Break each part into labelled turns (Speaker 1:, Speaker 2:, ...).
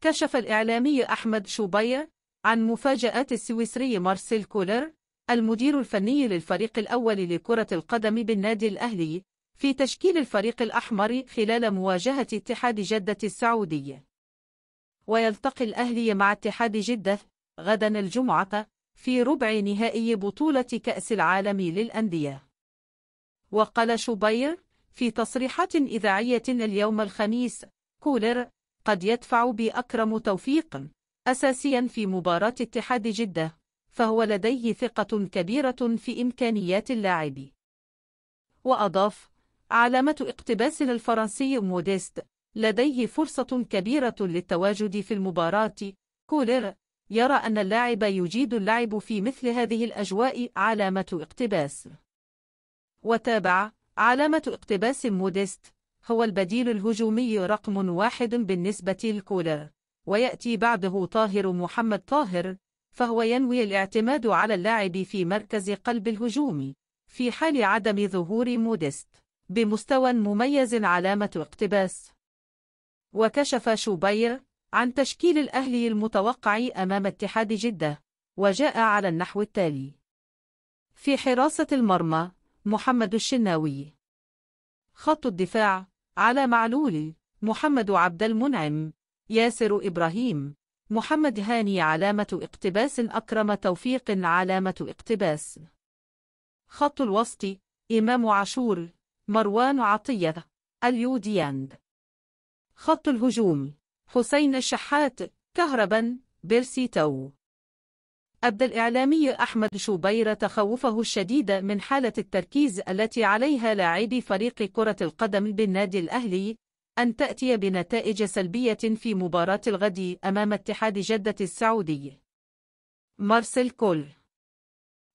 Speaker 1: كشف الإعلامي أحمد شوبير عن مفاجآت السويسري مارسيل كولر المدير الفني للفريق الأول لكرة القدم بالنادي الأهلي في تشكيل الفريق الأحمر خلال مواجهة اتحاد جدة السعودية ويلتقي الأهلي مع اتحاد جدة غدا الجمعة في ربع نهائي بطولة كأس العالم للأندية وقال شوبير في تصريحات إذاعية اليوم الخميس كولر قد يدفع بي أكرم توفيق أساسيا في مباراة اتحاد جدة فهو لديه ثقة كبيرة في إمكانيات اللاعب وأضاف علامة اقتباس الفرنسي موديست لديه فرصة كبيرة للتواجد في المباراة كولر يرى أن اللاعب يجيد اللعب في مثل هذه الأجواء علامة اقتباس وتابع علامة اقتباس موديست هو البديل الهجومي رقم واحد بالنسبة لكولر ويأتي بعده طاهر محمد طاهر فهو ينوي الاعتماد على اللاعب في مركز قلب الهجوم في حال عدم ظهور موديست بمستوى مميز علامة اقتباس وكشف شوبير عن تشكيل الأهلي المتوقع أمام اتحاد جدة وجاء على النحو التالي في حراسة المرمى محمد الشناوي خط الدفاع على معلول محمد عبد المنعم ياسر إبراهيم محمد هاني علامة اقتباس أكرم توفيق علامة اقتباس خط الوسط إمام عاشور مروان عطية اليودياند خط الهجوم حسين الشحات كهربا بيرسي تو أبدى الإعلامي أحمد شوبير تخوفه الشديد من حالة التركيز التي عليها لاعبي فريق كرة القدم بالنادي الأهلي أن تأتي بنتائج سلبية في مباراة الغد أمام اتحاد جدة السعودي. مارسيل كول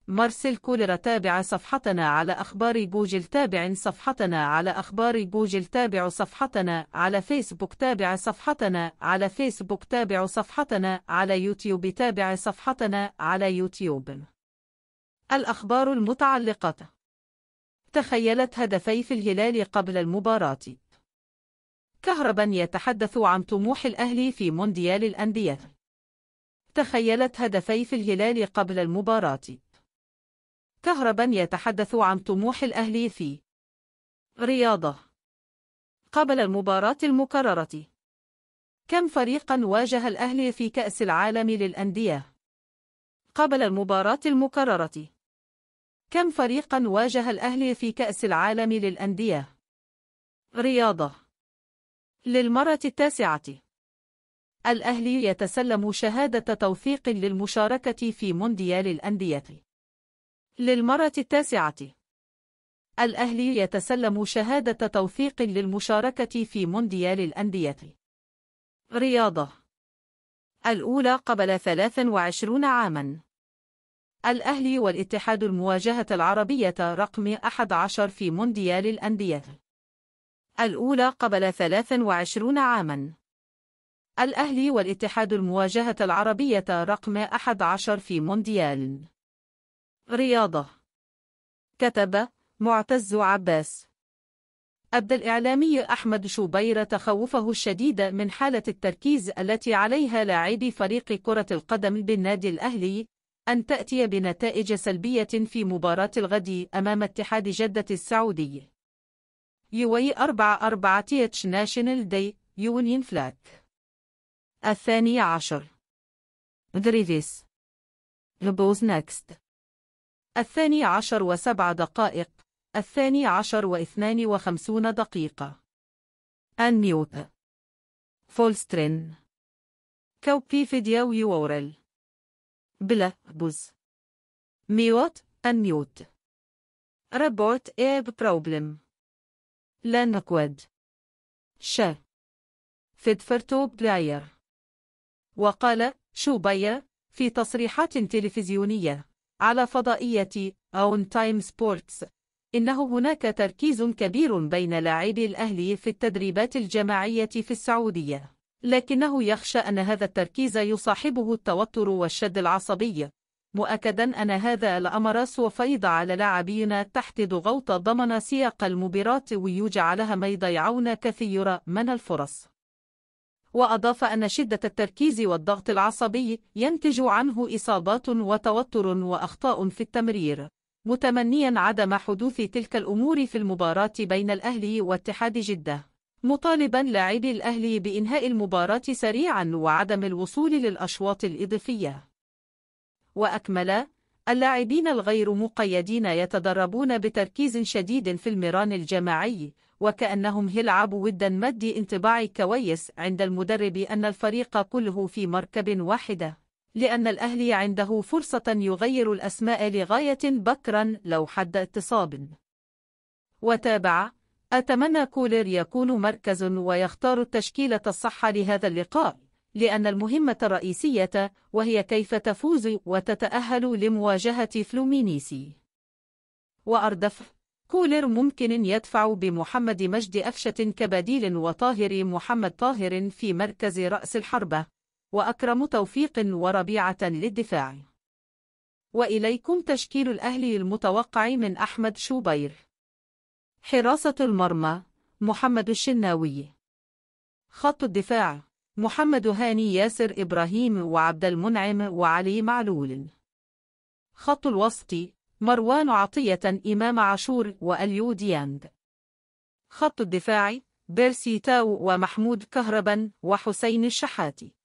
Speaker 1: مارسيل كولر تابع صفحتنا على أخبار جوجل تابع صفحتنا على أخبار جوجل تابع صفحتنا على فيسبوك تابع صفحتنا على فيسبوك تابع صفحتنا على يوتيوب تابع صفحتنا على يوتيوب الأخبار المتعلقة تخيلت هدفي في الهلال قبل المباراة كهربا يتحدث عن طموح الأهلي في مونديال الأندية تخيلت هدفي في الهلال قبل المباراة كهربا يتحدث عن طموح الأهلي في رياضة قبل المباراة المكررة كم فريقا واجه الأهلي في كأس العالم للأندية؟ قبل المباراة المكررة كم فريقا واجه الأهلي في كأس العالم للأندية؟ رياضة للمرة التاسعة الأهلي يتسلم شهادة توثيق للمشاركة في مونديال الأندية للمرة التاسعة الأهلي يتسلم شهادة توثيق للمشاركة في مونديال الأندية رياضة الأولى قبل 23 عاماً الأهلي والاتحاد المواجهة العربية رقم 11 في مونديال الأندية الأولى قبل 23 عاماً الأهلي والاتحاد المواجهة العربية رقم 11 في مونديال رياضة كتب معتز عباس أبدى الإعلامي أحمد شوبير تخوفه الشديد من حالة التركيز التي عليها لاعبي فريق كرة القدم بالنادي الأهلي أن تأتي بنتائج سلبية في مباراة الغد أمام اتحاد جدة السعودي. يوي 4 تيتش ناشونال دي يونين فلاك الثاني عشر دريفيس لبوز نكست الثاني عشر وسبع دقائق الثاني عشر واثنان وخمسون دقيقة أنيوت فولسترين كوبي فيديو يورل بلا بوز ميوت أنيوت ربوت إيب بروبلم لنكود ش فيدفرتو بلاير وقال شوبيا في تصريحات تلفزيونية على فضائية أون تايم سبورتس إنه هناك تركيز كبير بين لاعبي الأهلي في التدريبات الجماعية في السعودية لكنه يخشى أن هذا التركيز يصاحبه التوتر والشد العصبي مؤكدا أن هذا الأمر سوف يضع على لاعبينا تحت ضغوط ضمن سياق المباراة ويجعلهم يضيعون كثير من الفرص وأضاف أن شدة التركيز والضغط العصبي ينتج عنه إصابات وتوتر وأخطاء في التمرير متمنيا عدم حدوث تلك الأمور في المباراة بين الأهلي واتحاد جدة مطالبا لاعبي الأهلي بإنهاء المباراة سريعا وعدم الوصول للأشواط الإضافية وأكمل اللاعبين الغير مقيدين يتدربون بتركيز شديد في المران الجماعي وكأنهم يلعب ودا مدي انطباعي كويس عند المدرب أن الفريق كله في مركب واحدة لأن الأهلي عنده فرصة يغير الأسماء لغاية بكرا لو حد اتصاب وتابع أتمنى كولر يكون مركز ويختار التشكيلة الصح لهذا اللقاء لأن المهمة الرئيسية وهي كيف تفوز وتتأهل لمواجهة فلومينيسي وأردف كولر ممكن يدفع بمحمد مجد أفشة كبديل وطاهر محمد طاهر في مركز رأس الحربة وأكرم توفيق وربيعة للدفاع وإليكم تشكيل الأهلي المتوقع من أحمد شوبير حراسة المرمى محمد الشناوي خط الدفاع محمد هاني ياسر إبراهيم وعبد المنعم وعلي معلول خط الوسط مروان عطية إمام عاشور وأليو ديانج خط الدفاع بيرسي تاو ومحمود كهربا وحسين الشحاتي